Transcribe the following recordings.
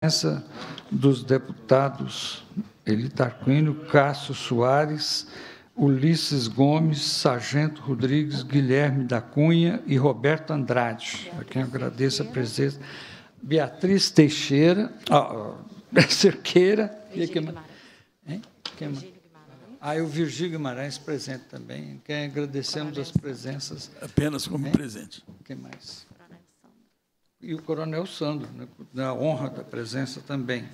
presença dos deputados Eli Tarquínio, Cássio Soares, Ulisses Gomes, Sargento Rodrigues, Guilherme da Cunha e Roberto Andrade, a quem agradeço a presença. Beatriz Teixeira, ah, Cerqueira. Virgílio e quem mais? Ah, o Virgílio Guimarães presente também. Quem agradecemos as presenças. Apenas como presente. Quem mais? e o coronel Sandro, né, na honra da presença também.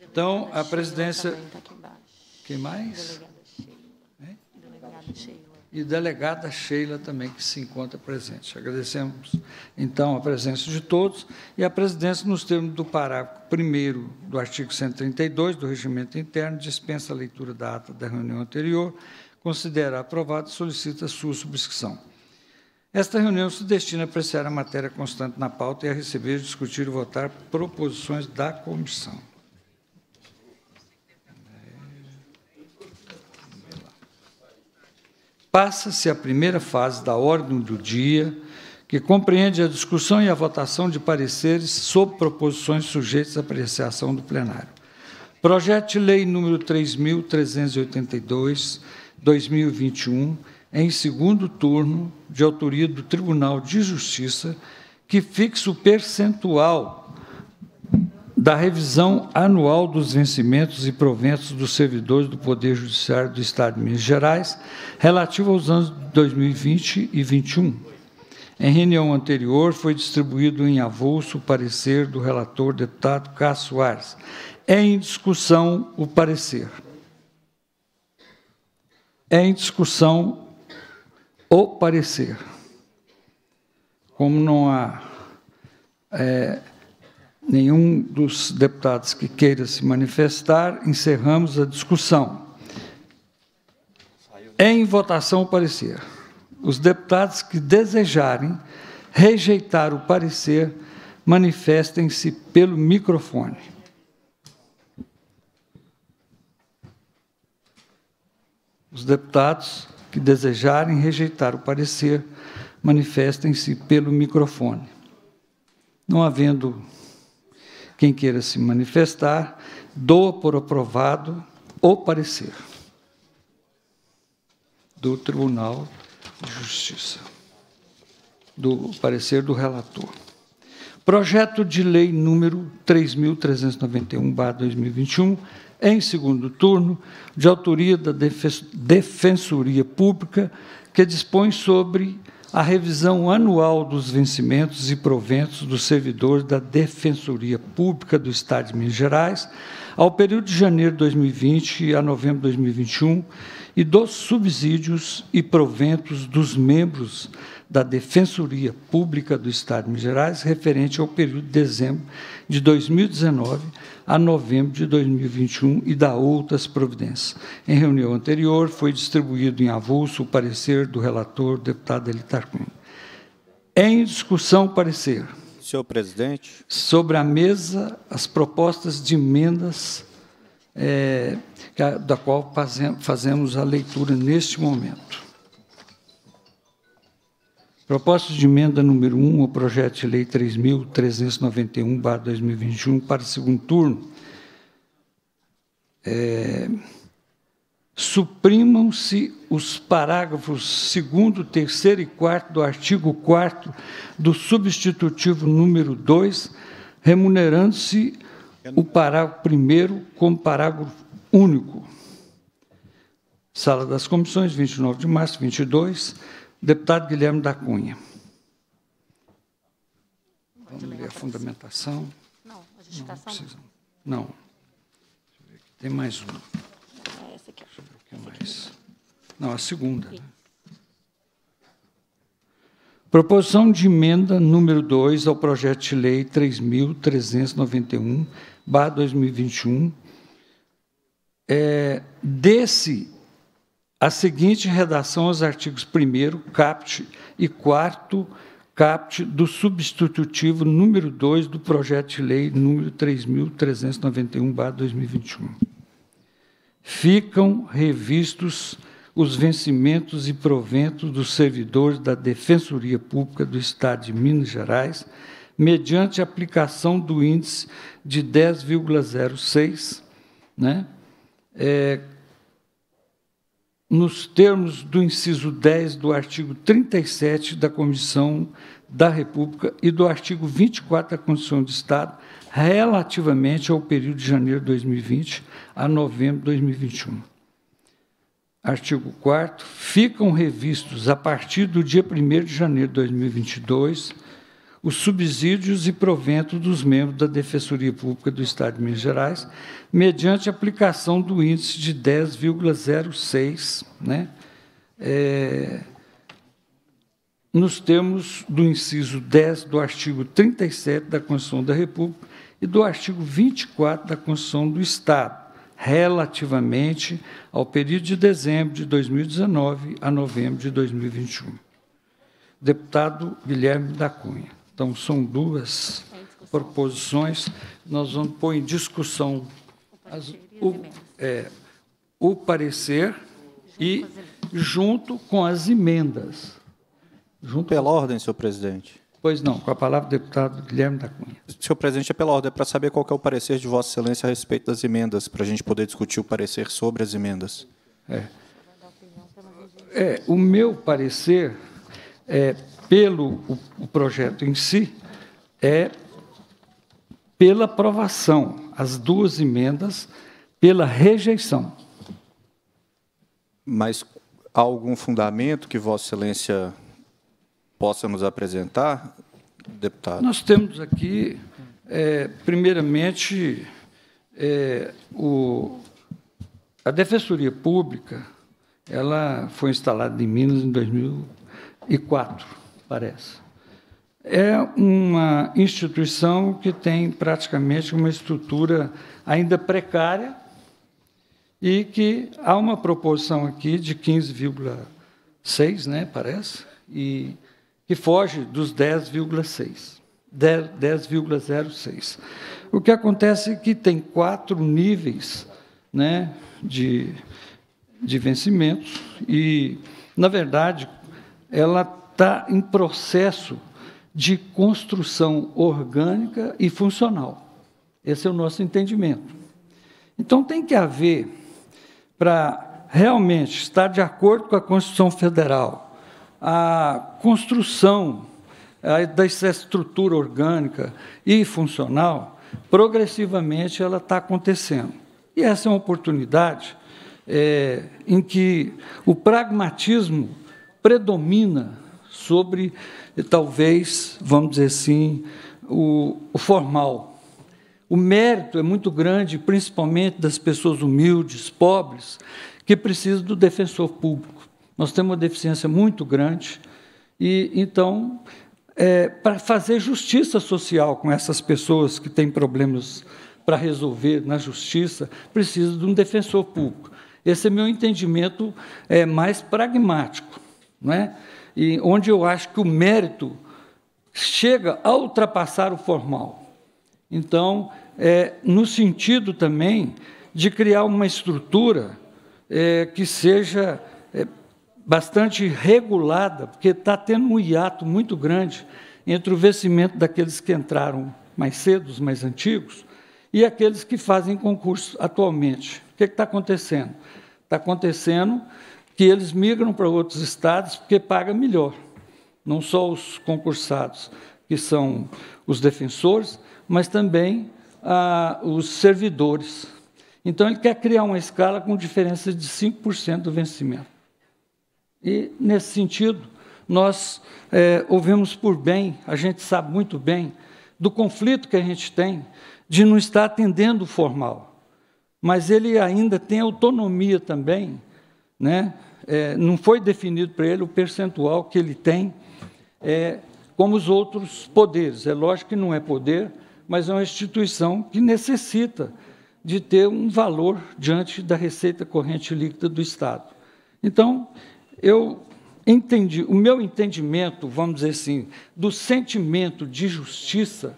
Então, a presidência. Tá Quem mais? E delegada Sheila também, que se encontra presente. Agradecemos, então, a presença de todos e a presidência, nos termos do parágrafo 1 do artigo 132 do Regimento Interno, dispensa a leitura da ata da reunião anterior, considera aprovado e solicita sua subscrição. Esta reunião se destina a apreciar a matéria constante na pauta e a receber, discutir e votar proposições da comissão. Passa-se a primeira fase da ordem do dia, que compreende a discussão e a votação de pareceres sobre proposições sujeitas à apreciação do plenário. Projeto de Lei número 3.382, 2021, em segundo turno, de autoria do Tribunal de Justiça, que fixa o percentual da revisão anual dos vencimentos e proventos dos servidores do Poder Judiciário do Estado de Minas Gerais, relativo aos anos 2020 e 2021. Em reunião anterior, foi distribuído em avulso o parecer do relator deputado Cássio Soares. Em discussão, o parecer. Em discussão, o parecer. Como não há é, nenhum dos deputados que queira se manifestar, encerramos a discussão. Em votação, o parecer. Os deputados que desejarem rejeitar o parecer, manifestem-se pelo microfone. Os deputados que desejarem rejeitar o parecer, manifestem-se pelo microfone. Não havendo quem queira se manifestar, dou por aprovado o parecer do Tribunal de Justiça, do parecer do relator. Projeto de Lei número 3.391, 2021, em segundo turno, de autoria da Defensoria Pública, que dispõe sobre a revisão anual dos vencimentos e proventos dos servidores da Defensoria Pública do Estado de Minas Gerais ao período de janeiro de 2020 a novembro de 2021 e dos subsídios e proventos dos membros da Defensoria Pública do Estado de Minas Gerais referente ao período de dezembro de 2019 a novembro de 2021 e da outras providências. Em reunião anterior, foi distribuído em avulso o parecer do relator, deputado Elitar Cunha. Em discussão, parecer. Senhor presidente. Sobre a mesa, as propostas de emendas, é, da qual fazemos a leitura neste momento. Proposta de emenda número 1 ao projeto de lei 3.391-2021 para segundo turno. É, Suprimam-se os parágrafos 2, 3 e 4 do artigo 4 do substitutivo número 2, remunerando-se o parágrafo 1 como parágrafo único. Sala das Comissões, 29 de março, 22. Deputado Guilherme da Cunha. Vamos ver a fundamentação. Não, a justificação. Não. não. Tem mais uma. É essa aqui. Deixa eu ver o que mais. Não, a segunda. Né? Proposição de emenda número 2 ao projeto de lei 3.391, barra 2021, é, desse a seguinte redação aos artigos 1 capte e 4 capte do substitutivo número 2 do projeto de lei número 3391/2021. Ficam revistos os vencimentos e proventos dos servidores da Defensoria Pública do Estado de Minas Gerais, mediante aplicação do índice de 10,06, né? É, nos termos do inciso 10 do artigo 37 da Comissão da República e do artigo 24 da Constituição de Estado, relativamente ao período de janeiro de 2020 a novembro de 2021. Artigo 4 ficam revistos a partir do dia 1 de janeiro de 2022 os subsídios e proventos dos membros da Defensoria Pública do Estado de Minas Gerais, mediante aplicação do índice de 10,06, né? É, nos termos do inciso 10 do artigo 37 da Constituição da República e do artigo 24 da Constituição do Estado, relativamente ao período de dezembro de 2019 a novembro de 2021. Deputado Guilherme da Cunha. Então, são duas proposições. Nós vamos pôr em discussão as, o, é, o parecer e junto com as emendas. Junto pela ordem, senhor presidente. Pois não, com a palavra do deputado Guilherme da Cunha. Senhor presidente, é pela ordem, é para saber qual é o parecer de Vossa Excelência a respeito das emendas, para a gente poder discutir o parecer sobre as emendas. É, é o meu parecer é pelo o projeto em si é pela aprovação, as duas emendas, pela rejeição. Mas há algum fundamento que Vossa Excelência possa nos apresentar, deputado? Nós temos aqui, é, primeiramente, é, o, a Defensoria Pública ela foi instalada em Minas em 2004 parece. É uma instituição que tem praticamente uma estrutura ainda precária e que há uma proporção aqui de 15,6, né, parece, e que foge dos 10,6. 10,06. O que acontece é que tem quatro níveis né, de, de vencimentos, e, na verdade, ela está em processo de construção orgânica e funcional. Esse é o nosso entendimento. Então, tem que haver, para realmente estar de acordo com a Constituição Federal, a construção da estrutura orgânica e funcional, progressivamente ela está acontecendo. E essa é uma oportunidade é, em que o pragmatismo predomina sobre, talvez, vamos dizer assim, o, o formal. O mérito é muito grande, principalmente das pessoas humildes, pobres, que precisam do defensor público. Nós temos uma deficiência muito grande e, então, é, para fazer justiça social com essas pessoas que têm problemas para resolver na justiça, precisa de um defensor público. Esse é meu entendimento é, mais pragmático. Não é? e onde eu acho que o mérito chega a ultrapassar o formal. Então, é, no sentido também de criar uma estrutura é, que seja é, bastante regulada, porque está tendo um hiato muito grande entre o vencimento daqueles que entraram mais cedo, os mais antigos, e aqueles que fazem concurso atualmente. O que é está acontecendo? Está acontecendo que eles migram para outros estados porque paga melhor. Não só os concursados, que são os defensores, mas também ah, os servidores. Então, ele quer criar uma escala com diferença de 5% do vencimento. E, nesse sentido, nós é, ouvimos por bem, a gente sabe muito bem, do conflito que a gente tem de não estar atendendo o formal. Mas ele ainda tem autonomia também né? É, não foi definido para ele o percentual que ele tem, é, como os outros poderes. É lógico que não é poder, mas é uma instituição que necessita de ter um valor diante da receita corrente líquida do Estado. Então, eu entendi, o meu entendimento, vamos dizer assim, do sentimento de justiça,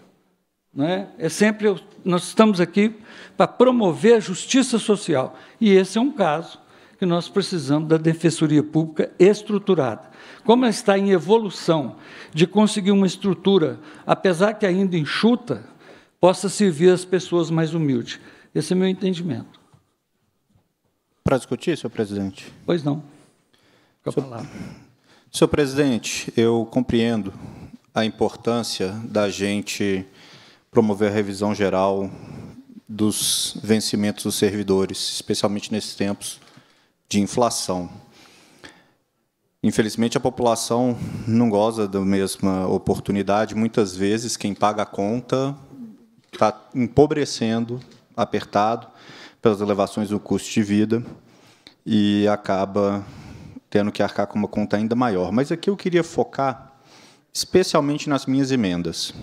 né, é sempre nós estamos aqui para promover a justiça social. E esse é um caso que nós precisamos da Defensoria Pública estruturada. Como ela está em evolução de conseguir uma estrutura, apesar que ainda enxuta, possa servir as pessoas mais humildes. Esse é meu entendimento. Para discutir, senhor presidente? Pois não. Com a senhor, palavra. Senhor presidente, eu compreendo a importância da gente promover a revisão geral dos vencimentos dos servidores, especialmente nesses tempos de inflação. Infelizmente, a população não goza da mesma oportunidade. Muitas vezes, quem paga a conta está empobrecendo, apertado pelas elevações do custo de vida e acaba tendo que arcar com uma conta ainda maior. Mas aqui eu queria focar especialmente nas minhas emendas.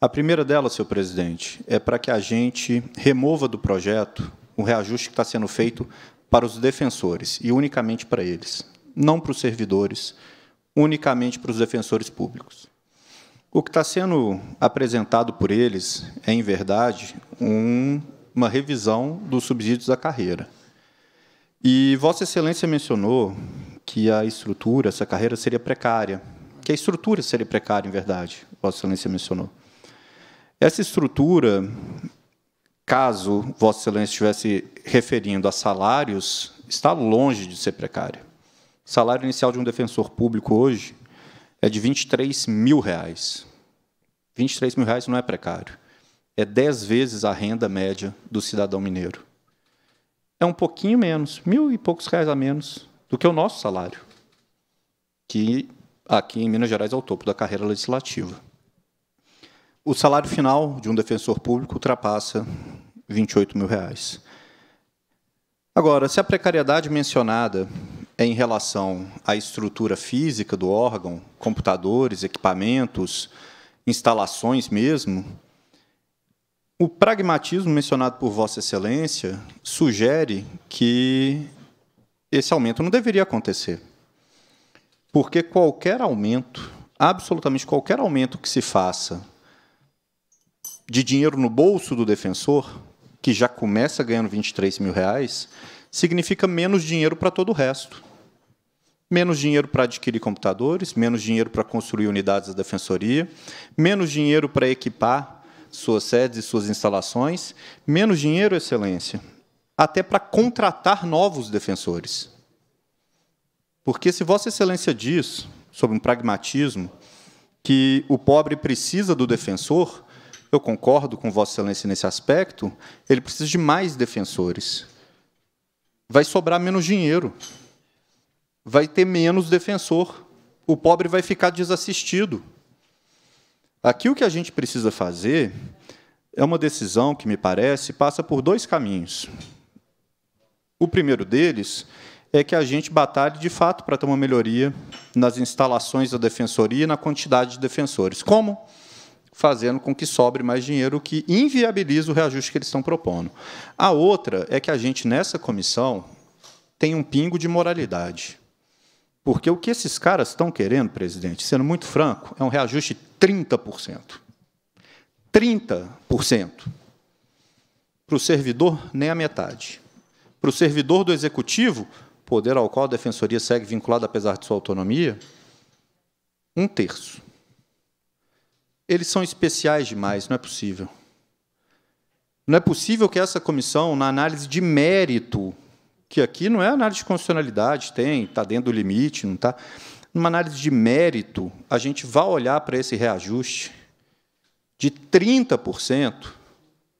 A primeira delas, senhor presidente, é para que a gente remova do projeto o reajuste que está sendo feito para os defensores e unicamente para eles, não para os servidores, unicamente para os defensores públicos. O que está sendo apresentado por eles é, em verdade, um, uma revisão dos subsídios da carreira. E Vossa Excelência mencionou que a estrutura, essa carreira seria precária, que a estrutura seria precária, em verdade, Vossa Excelência mencionou. Essa estrutura caso Vossa Excelência estivesse referindo a salários, está longe de ser precária. O salário inicial de um defensor público hoje é de 23 mil reais. 23 mil reais não é precário. É 10 vezes a renda média do cidadão mineiro. É um pouquinho menos, mil e poucos reais a menos do que o nosso salário, que aqui em Minas Gerais é o topo da carreira legislativa. O salário final de um defensor público ultrapassa 28 mil reais. Agora, se a precariedade mencionada é em relação à estrutura física do órgão, computadores, equipamentos, instalações mesmo, o pragmatismo mencionado por Vossa Excelência sugere que esse aumento não deveria acontecer. Porque qualquer aumento, absolutamente qualquer aumento que se faça de dinheiro no bolso do defensor, que já começa ganhando 23 mil reais, significa menos dinheiro para todo o resto. Menos dinheiro para adquirir computadores, menos dinheiro para construir unidades da defensoria, menos dinheiro para equipar suas sedes e suas instalações, menos dinheiro, excelência, até para contratar novos defensores. Porque se Vossa Excelência diz, sobre um pragmatismo, que o pobre precisa do defensor, eu concordo com Vossa Excelência nesse aspecto, ele precisa de mais defensores. Vai sobrar menos dinheiro, vai ter menos defensor, o pobre vai ficar desassistido. Aqui o que a gente precisa fazer é uma decisão que, me parece, passa por dois caminhos. O primeiro deles é que a gente batalhe de fato para ter uma melhoria nas instalações da defensoria e na quantidade de defensores. Como? Como? fazendo com que sobre mais dinheiro, o que inviabiliza o reajuste que eles estão propondo. A outra é que a gente, nessa comissão, tem um pingo de moralidade. Porque o que esses caras estão querendo, presidente, sendo muito franco, é um reajuste 30%. 30%. Para o servidor, nem a metade. Para o servidor do executivo, poder ao qual a defensoria segue vinculada apesar de sua autonomia, um terço. Eles são especiais demais, não é possível. Não é possível que essa comissão, na análise de mérito, que aqui não é análise de constitucionalidade, tem, está dentro do limite, não está. Numa análise de mérito, a gente vai olhar para esse reajuste de 30%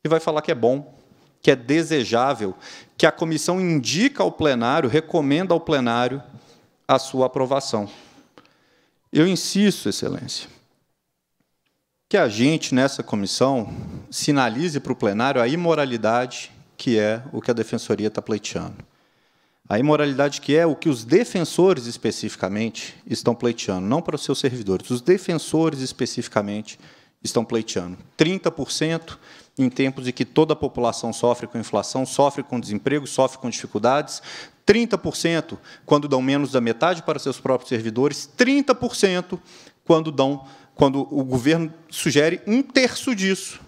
e vai falar que é bom, que é desejável, que a comissão indica ao plenário, recomenda ao plenário a sua aprovação. Eu insisto, Excelência, que a gente, nessa comissão, sinalize para o plenário a imoralidade que é o que a defensoria está pleiteando. A imoralidade que é o que os defensores especificamente estão pleiteando, não para os seus servidores, os defensores especificamente estão pleiteando. 30% em tempos em que toda a população sofre com inflação, sofre com desemprego, sofre com dificuldades, 30% quando dão menos da metade para seus próprios servidores, 30% quando dão quando o governo sugere um terço disso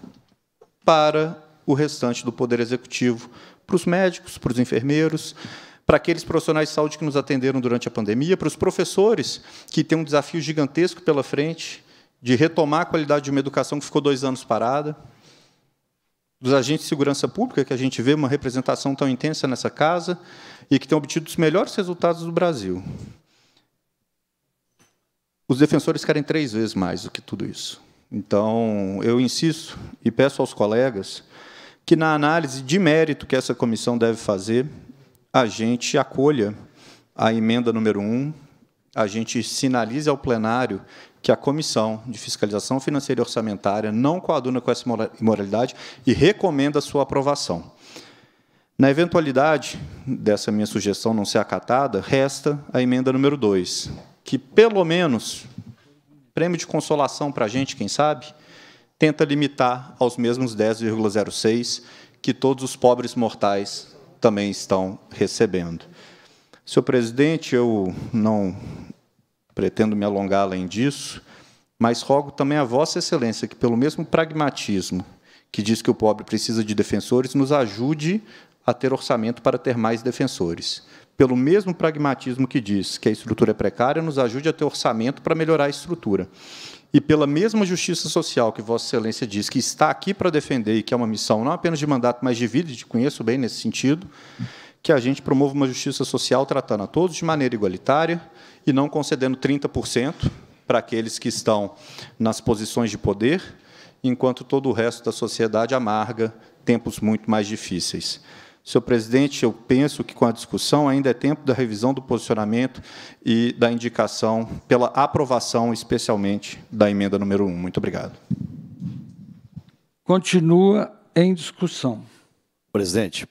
para o restante do Poder Executivo, para os médicos, para os enfermeiros, para aqueles profissionais de saúde que nos atenderam durante a pandemia, para os professores, que têm um desafio gigantesco pela frente de retomar a qualidade de uma educação que ficou dois anos parada, dos agentes de segurança pública, que a gente vê uma representação tão intensa nessa casa e que têm obtido os melhores resultados do Brasil. Os defensores querem três vezes mais do que tudo isso. Então, eu insisto e peço aos colegas que, na análise de mérito que essa comissão deve fazer, a gente acolha a emenda número um, a gente sinalize ao plenário que a Comissão de Fiscalização Financeira e Orçamentária não coaduna com essa imoralidade e recomenda a sua aprovação. Na eventualidade dessa minha sugestão não ser acatada, resta a emenda número 2, que pelo menos prêmio de consolação para a gente, quem sabe, tenta limitar aos mesmos 10,06 que todos os pobres mortais também estão recebendo. Senhor presidente, eu não pretendo me alongar além disso, mas rogo também a Vossa Excelência que, pelo mesmo pragmatismo que diz que o pobre precisa de defensores, nos ajude a ter orçamento para ter mais defensores pelo mesmo pragmatismo que diz que a estrutura é precária, nos ajude a ter orçamento para melhorar a estrutura. E pela mesma justiça social que Vossa Excelência diz que está aqui para defender e que é uma missão não apenas de mandato, mas de vida, e te conheço bem nesse sentido, que a gente promova uma justiça social tratando a todos de maneira igualitária e não concedendo 30% para aqueles que estão nas posições de poder, enquanto todo o resto da sociedade amarga tempos muito mais difíceis. Senhor presidente, eu penso que com a discussão ainda é tempo da revisão do posicionamento e da indicação pela aprovação, especialmente, da emenda número 1. Muito obrigado. Continua em discussão. Presidente,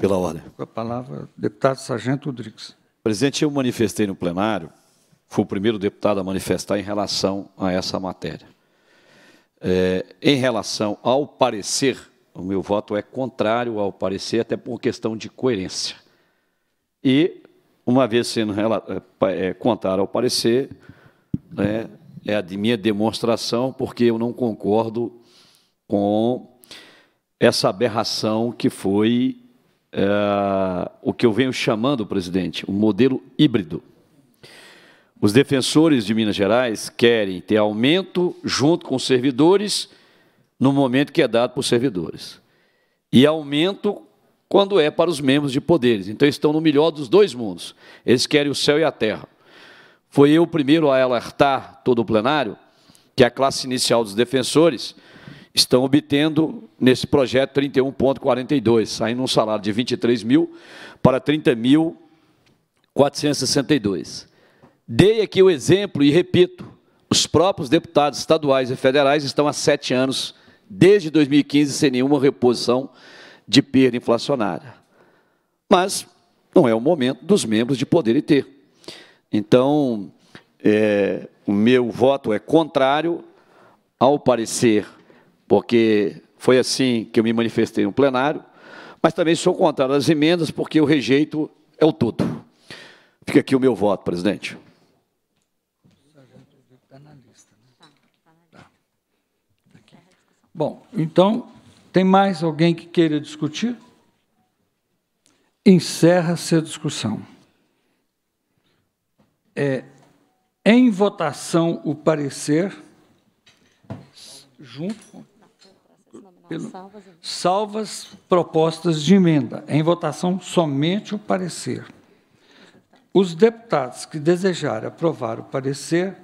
pela ordem. Com a palavra, deputado Sargento Rodrigues. Presidente, eu manifestei no plenário, fui o primeiro deputado a manifestar em relação a essa matéria. É, em relação ao parecer o meu voto é contrário ao parecer, até por questão de coerência. E, uma vez sendo é, contrário ao parecer, né, é a de minha demonstração, porque eu não concordo com essa aberração que foi é, o que eu venho chamando, presidente, um modelo híbrido. Os defensores de Minas Gerais querem ter aumento junto com os servidores no momento que é dado para os servidores. E aumento quando é para os membros de poderes. Então estão no melhor dos dois mundos. Eles querem o céu e a terra. Foi eu primeiro a alertar todo o plenário que a classe inicial dos defensores estão obtendo nesse projeto 31,42, saindo um salário de 23 mil para 30.462. Dei aqui o exemplo e repito, os próprios deputados estaduais e federais estão há sete anos desde 2015 sem nenhuma reposição de perda inflacionária. Mas não é o momento dos membros de poderem ter. Então, é, o meu voto é contrário ao parecer, porque foi assim que eu me manifestei no plenário, mas também sou contrário às emendas, porque eu rejeito é o todo. Fica aqui o meu voto, presidente. Bom, então, tem mais alguém que queira discutir? Encerra-se a discussão. É, em votação o parecer, junto pelo, salvas propostas de emenda. Em votação, somente o parecer. Os deputados que desejarem aprovar o parecer,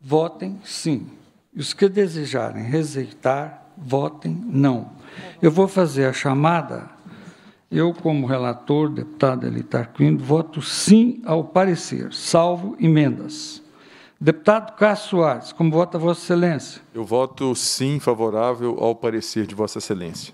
votem sim. E os que desejarem rejeitar, votem não. Eu vou fazer a chamada. Eu, como relator, deputado Elitar Quino, voto sim ao parecer, salvo emendas. Deputado Cássio Soares, como vota Vossa Excelência? Eu voto sim favorável ao parecer de Vossa Excelência.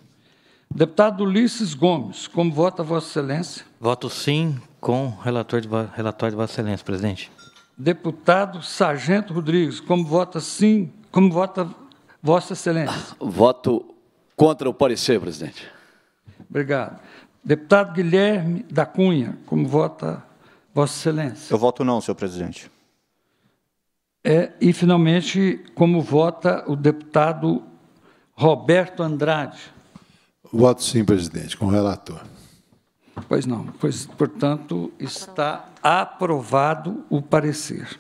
Deputado Ulisses Gomes, como vota Vossa Excelência? Voto sim com relator de, relatório de Vossa Excelência, presidente. Deputado Sargento Rodrigues, como vota sim, como vota Vossa Excelência. Voto contra o parecer, presidente. Obrigado. Deputado Guilherme da Cunha, como vota Vossa Excelência? Eu voto não, senhor presidente. É, e, finalmente, como vota o deputado Roberto Andrade? Voto sim, presidente, com o relator. Pois não. Pois, portanto, está aprovado o parecer.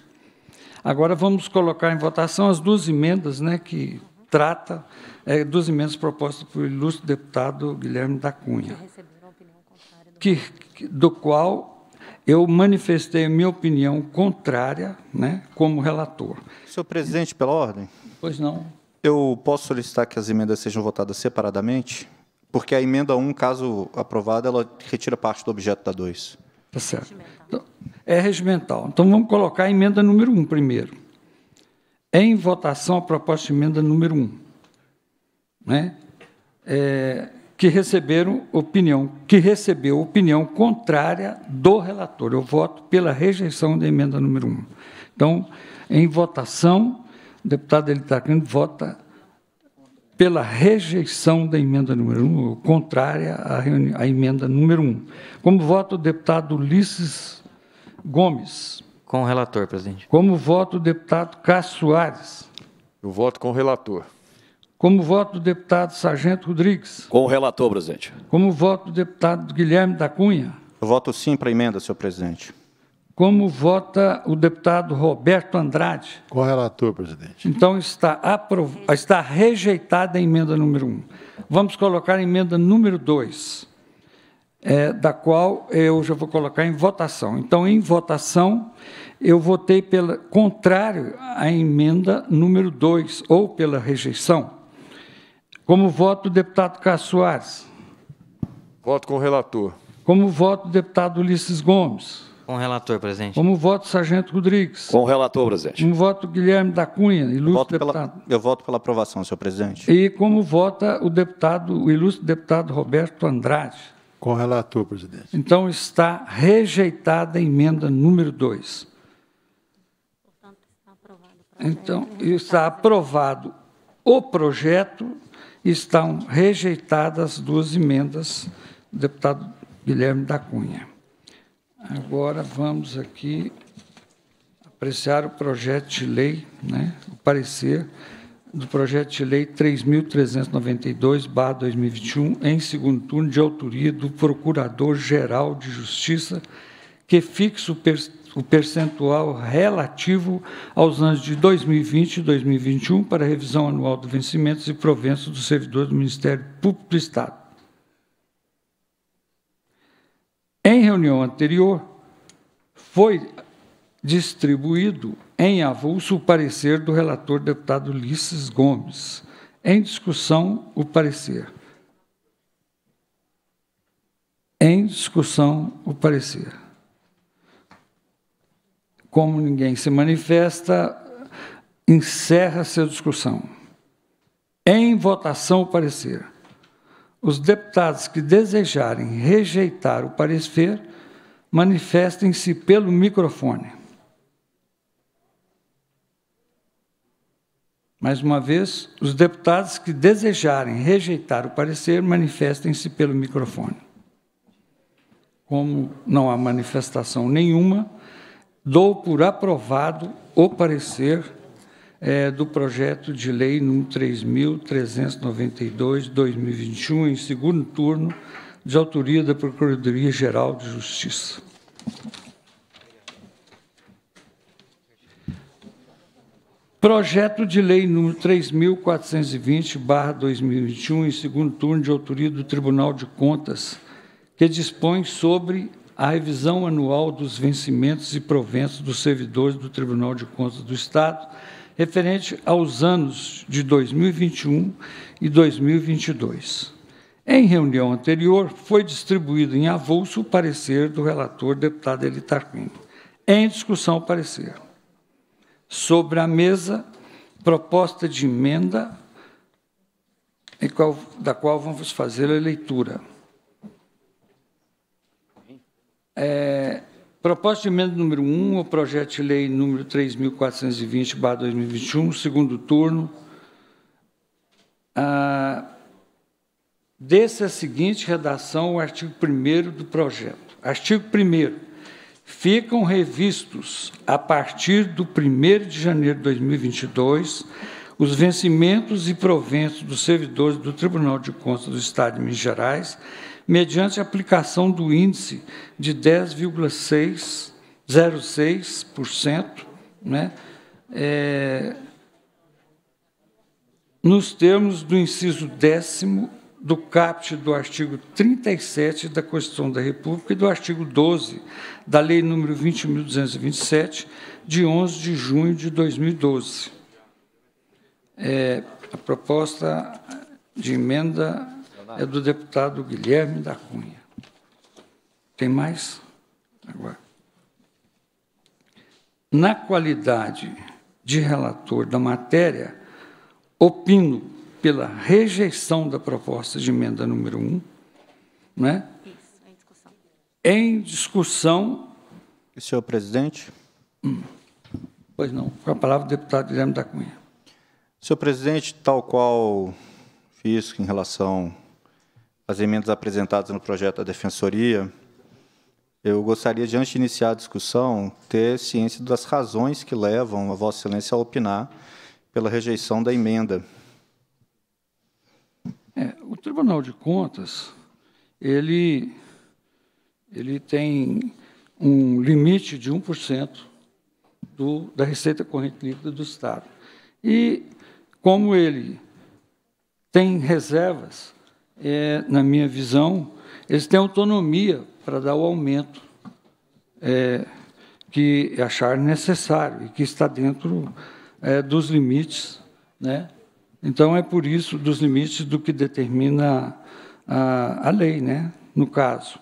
Agora vamos colocar em votação as duas emendas né, que trata é, dos imensos propósitos pelo ilustre deputado Guilherme da Cunha, que, do qual eu manifestei minha opinião contrária, né, como relator. Senhor presidente, pela ordem. Pois não. Eu posso solicitar que as emendas sejam votadas separadamente, porque a emenda 1, caso aprovada, ela retira parte do objeto da 2. Está certo. Então, é regimental. Então vamos colocar a emenda número 1 primeiro. Em votação a proposta de emenda número 1, né? É, que receberam opinião, que recebeu opinião contrária do relator. Eu voto pela rejeição da emenda número 1. Então, em votação, o deputado Elitarcano vota pela rejeição da emenda número 1, contrária à, à emenda número 1. Como vota o deputado Ulisses Gomes. Com o relator, presidente. Como voto o deputado Cássio Soares. Eu voto com o relator. Como voto o deputado Sargento Rodrigues. Com o relator, presidente. Como voto o deputado Guilherme da Cunha. Eu voto sim para a emenda, senhor presidente. Como vota o deputado Roberto Andrade? Com o relator, presidente. Então está, aprov... está rejeitada a emenda número 1. Um. Vamos colocar a emenda número 2, é, eh, da qual eu já vou colocar em votação. Então, em votação, eu votei pela contrário à emenda número 2, ou pela rejeição. Como voto o deputado Cássio Soares. Voto com o relator. Como voto o deputado Ulisses Gomes. Com o relator, presidente. Como voto o sargento Rodrigues. Com o relator, presidente. Como voto o Guilherme da Cunha, ilustre voto deputado. Pela, eu voto pela aprovação, senhor presidente. E como vota o deputado, o ilustre deputado Roberto Andrade. Com o relator, presidente. Então está rejeitada a emenda número 2. Então, está aprovado o projeto, estão rejeitadas as duas emendas do deputado Guilherme da Cunha. Agora vamos aqui apreciar o projeto de lei, né, o parecer do projeto de lei 3.392-2021, em segundo turno, de autoria do Procurador-Geral de Justiça, que fixa o o percentual relativo aos anos de 2020 e 2021 para a revisão anual de vencimentos e proventos do servidor do Ministério Público do Estado. Em reunião anterior, foi distribuído em avulso o parecer do relator deputado Ulisses Gomes. Em discussão, o parecer. Em discussão, o parecer como ninguém se manifesta, encerra-se a discussão. Em votação o parecer. Os deputados que desejarem rejeitar o parecer, manifestem-se pelo microfone. Mais uma vez, os deputados que desejarem rejeitar o parecer, manifestem-se pelo microfone. Como não há manifestação nenhuma, dou por aprovado o parecer é, do projeto de lei número 3.392-2021, em segundo turno, de autoria da Procuradoria-Geral de Justiça. Projeto de Lei número 3.420-2021, em segundo turno, de autoria do Tribunal de Contas, que dispõe sobre a revisão anual dos vencimentos e proventos dos servidores do Tribunal de Contas do Estado, referente aos anos de 2021 e 2022. Em reunião anterior, foi distribuído em avulso o parecer do relator deputado Elitarquim. Em discussão, o parecer. Sobre a mesa, proposta de emenda, da qual vamos fazer a leitura. É, proposta de emenda número 1 ao projeto de lei número 3.420-2021, segundo turno. Ah, desse é a seguinte redação o artigo 1 do projeto. Artigo 1 ficam revistos a partir do 1 de janeiro de 2022 os vencimentos e proventos dos servidores do Tribunal de Contas do Estado de Minas Gerais mediante aplicação do índice de 10,06% né, é, nos termos do inciso décimo do caput do artigo 37 da Constituição da República e do artigo 12 da Lei nº 20.227, de 11 de junho de 2012. É, a proposta de emenda é do deputado Guilherme da Cunha. Tem mais? Agora. Na qualidade de relator da matéria, opino pela rejeição da proposta de emenda número 1, né? Isso, em discussão. Em discussão. E, senhor presidente? Hum. Pois não. Com a palavra o deputado Guilherme da Cunha. Senhor presidente, tal qual fiz em relação as emendas apresentadas no projeto da Defensoria, eu gostaria, de, antes de iniciar a discussão, ter ciência das razões que levam a Vossa Excelência a opinar pela rejeição da emenda. É, o Tribunal de Contas, ele, ele tem um limite de 1% do, da receita corrente líquida do Estado. E, como ele tem reservas, é, na minha visão, eles têm autonomia para dar o aumento é, que achar necessário e que está dentro é, dos limites, né? Então é por isso dos limites do que determina a, a lei, né? No caso.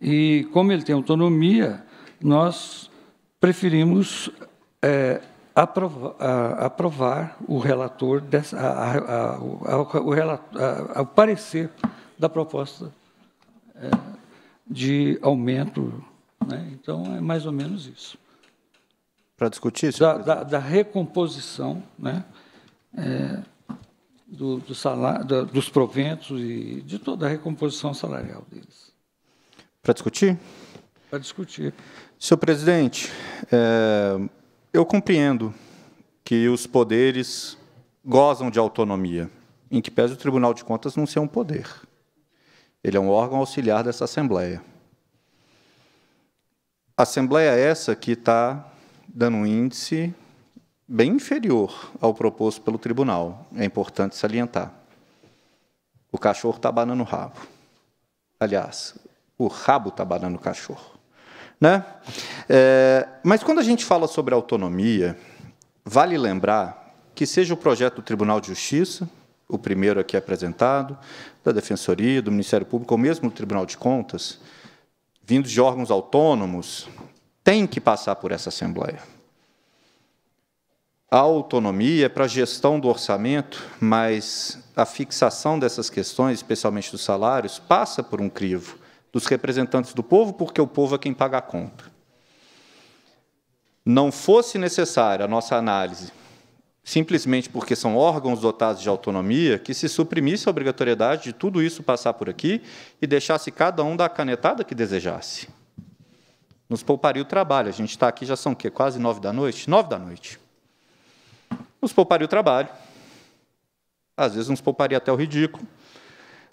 E como ele tem autonomia, nós preferimos é, aprovar, a, aprovar o relator, dessa, a, a, o, o parecer da proposta é, de aumento. Né? Então, é mais ou menos isso. Para discutir isso? Da, da, da, recomposição né? É, do, do salário, da, dos proventos e de toda a recomposição salarial deles. Para discutir? Para discutir. Senhor presidente, é, eu compreendo que os poderes gozam de autonomia, em que pese o Tribunal de Contas não ser um poder. Ele é um órgão auxiliar dessa Assembleia. A Assembleia é essa que está dando um índice bem inferior ao proposto pelo Tribunal. É importante salientar. O cachorro está banando o rabo. Aliás, o rabo está banando o cachorro. Né? É, mas quando a gente fala sobre autonomia, vale lembrar que seja o projeto do Tribunal de Justiça, o primeiro aqui apresentado, da Defensoria, do Ministério Público, ou mesmo do Tribunal de Contas, vindos de órgãos autônomos, tem que passar por essa Assembleia. A autonomia é para a gestão do orçamento, mas a fixação dessas questões, especialmente dos salários, passa por um crivo dos representantes do povo, porque o povo é quem paga a conta. Não fosse necessária a nossa análise, simplesmente porque são órgãos dotados de autonomia, que se suprimisse a obrigatoriedade de tudo isso passar por aqui e deixasse cada um da canetada que desejasse. Nos pouparia o trabalho. A gente está aqui, já são o quê? Quase nove da noite? Nove da noite. Nos pouparia o trabalho. Às vezes nos pouparia até o ridículo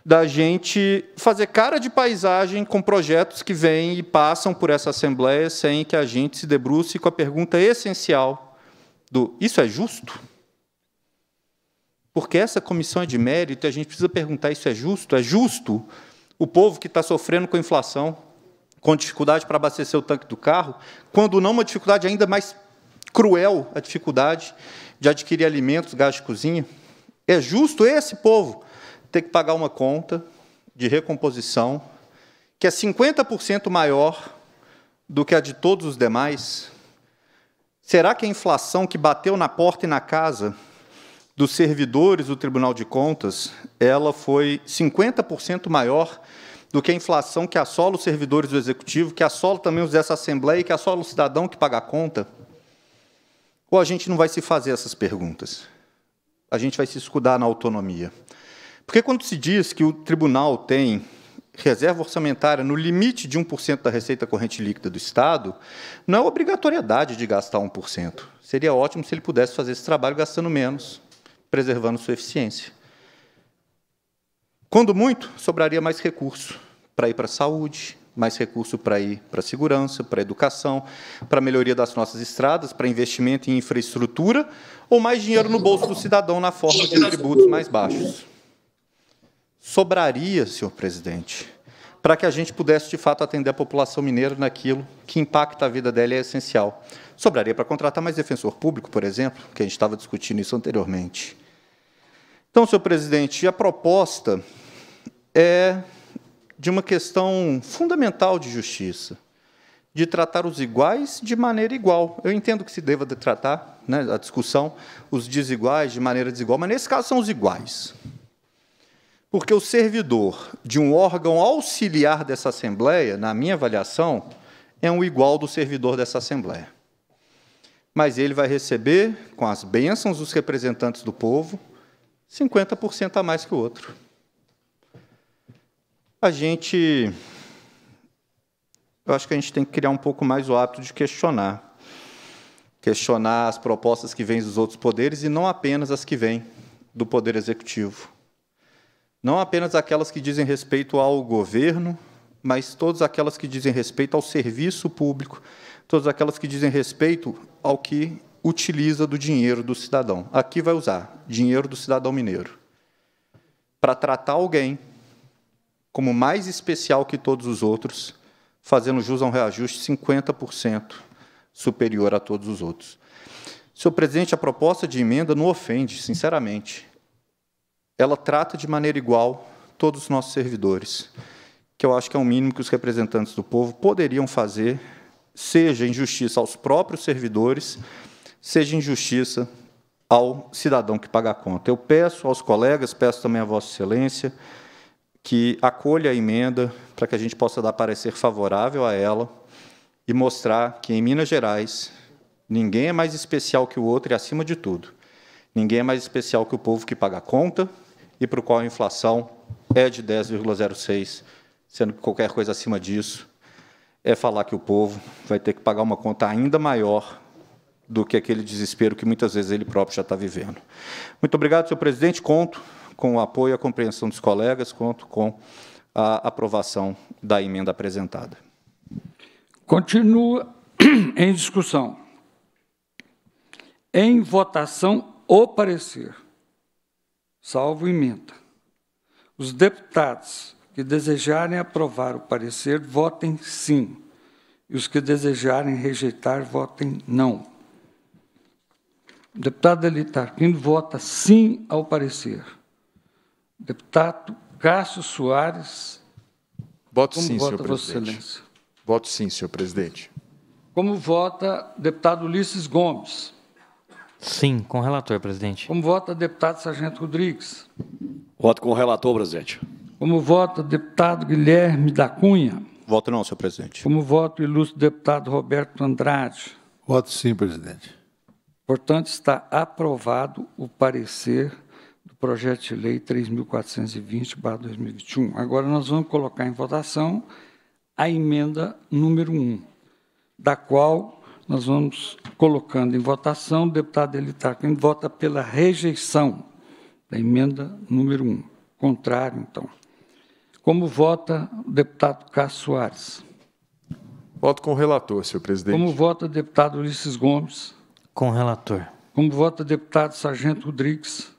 da gente fazer cara de paisagem com projetos que vêm e passam por essa Assembleia sem que a gente se debruce com a pergunta essencial do isso é justo? Porque essa comissão é de mérito e a gente precisa perguntar isso é justo? É justo o povo que está sofrendo com inflação, com dificuldade para abastecer o tanque do carro, quando não uma dificuldade ainda mais cruel, a dificuldade de adquirir alimentos, gás de cozinha? É justo esse povo ter que pagar uma conta de recomposição que é 50% maior do que a de todos os demais? Será que a inflação que bateu na porta e na casa dos servidores do Tribunal de Contas, ela foi 50% maior do que a inflação que assola os servidores do Executivo, que assola também os dessa Assembleia e que assola o cidadão que paga a conta? Ou a gente não vai se fazer essas perguntas? A gente vai se escudar na autonomia. Porque quando se diz que o tribunal tem reserva orçamentária no limite de 1% da receita corrente líquida do Estado, não é obrigatoriedade de gastar 1%. Seria ótimo se ele pudesse fazer esse trabalho gastando menos, preservando sua eficiência. Quando muito, sobraria mais recurso para ir para a saúde, mais recurso para ir para a segurança, para a educação, para a melhoria das nossas estradas, para investimento em infraestrutura, ou mais dinheiro no bolso do cidadão na forma de tributos mais baixos sobraria, senhor presidente, para que a gente pudesse, de fato, atender a população mineira naquilo que impacta a vida dela e é essencial. Sobraria para contratar mais defensor público, por exemplo, que a gente estava discutindo isso anteriormente. Então, senhor presidente, a proposta é de uma questão fundamental de justiça, de tratar os iguais de maneira igual. Eu entendo que se deva de tratar, né, a discussão, os desiguais de maneira desigual, mas nesse caso são os iguais. Porque o servidor de um órgão auxiliar dessa Assembleia, na minha avaliação, é um igual do servidor dessa Assembleia. Mas ele vai receber, com as bênçãos dos representantes do povo, 50% a mais que o outro. A gente. Eu acho que a gente tem que criar um pouco mais o hábito de questionar. Questionar as propostas que vêm dos outros poderes e não apenas as que vêm do Poder Executivo não apenas aquelas que dizem respeito ao governo, mas todas aquelas que dizem respeito ao serviço público, todas aquelas que dizem respeito ao que utiliza do dinheiro do cidadão. Aqui vai usar dinheiro do cidadão mineiro para tratar alguém como mais especial que todos os outros, fazendo jus a um reajuste 50% superior a todos os outros. Senhor presidente, a proposta de emenda não ofende, sinceramente ela trata de maneira igual todos os nossos servidores, que eu acho que é o um mínimo que os representantes do povo poderiam fazer, seja injustiça aos próprios servidores, seja injustiça ao cidadão que paga a conta. Eu peço aos colegas, peço também a Vossa Excelência, que acolha a emenda para que a gente possa dar parecer favorável a ela e mostrar que, em Minas Gerais, ninguém é mais especial que o outro e, acima de tudo, ninguém é mais especial que o povo que paga a conta, e para o qual a inflação é de 10,06, sendo que qualquer coisa acima disso é falar que o povo vai ter que pagar uma conta ainda maior do que aquele desespero que muitas vezes ele próprio já está vivendo. Muito obrigado, senhor presidente. Conto com o apoio e a compreensão dos colegas, conto com a aprovação da emenda apresentada. Continua em discussão. Em votação, o parecer salvo emenda. Os deputados que desejarem aprovar o parecer, votem sim. E os que desejarem rejeitar, votem não. O deputado Elitarquino vota sim ao parecer. O deputado Cássio Soares. Voto sim, vota, senhor Vossa presidente. Excelência? Voto sim, senhor presidente. Como vota o deputado Ulisses Gomes? Sim, com o relator, presidente. Como vota deputado Sargento Rodrigues? Voto com o relator, presidente. Como vota deputado Guilherme da Cunha? Voto não, senhor presidente. Como voto ilustre deputado Roberto Andrade? Voto sim, presidente. Portanto, está aprovado o parecer do projeto de lei 3.420-2021. Agora nós vamos colocar em votação a emenda número 1, da qual nós vamos colocando em votação. O deputado Elitar quem vota pela rejeição da emenda número 1. Um. Contrário, então. Como vota o deputado Cássio Soares? Voto com o relator, senhor presidente. Como vota o deputado Ulisses Gomes? Com o relator. Como vota o deputado Sargento Rodrigues?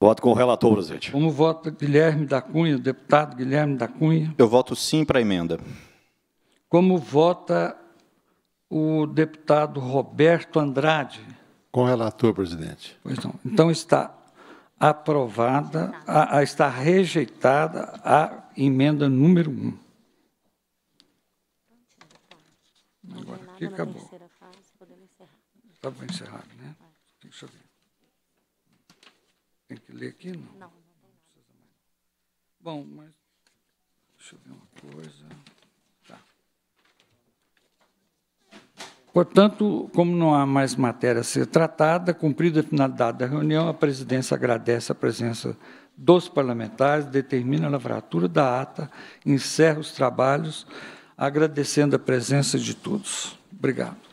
Voto com o relator, presidente. Como vota Guilherme da Cunha, deputado Guilherme da Cunha? Eu voto sim para a emenda. Como vota o deputado Roberto Andrade. Com relator, presidente. Pois não. Então está aprovada, a, a, está rejeitada a emenda número 1. Um. Agora aqui acabou. Está bem encerrado, né? Deixa eu ver. Tem que ler aqui, não? Não. Bom, mas deixa eu ver uma coisa. Portanto, como não há mais matéria a ser tratada, cumprida a finalidade da reunião, a presidência agradece a presença dos parlamentares, determina a lavratura da ata, encerra os trabalhos, agradecendo a presença de todos. Obrigado.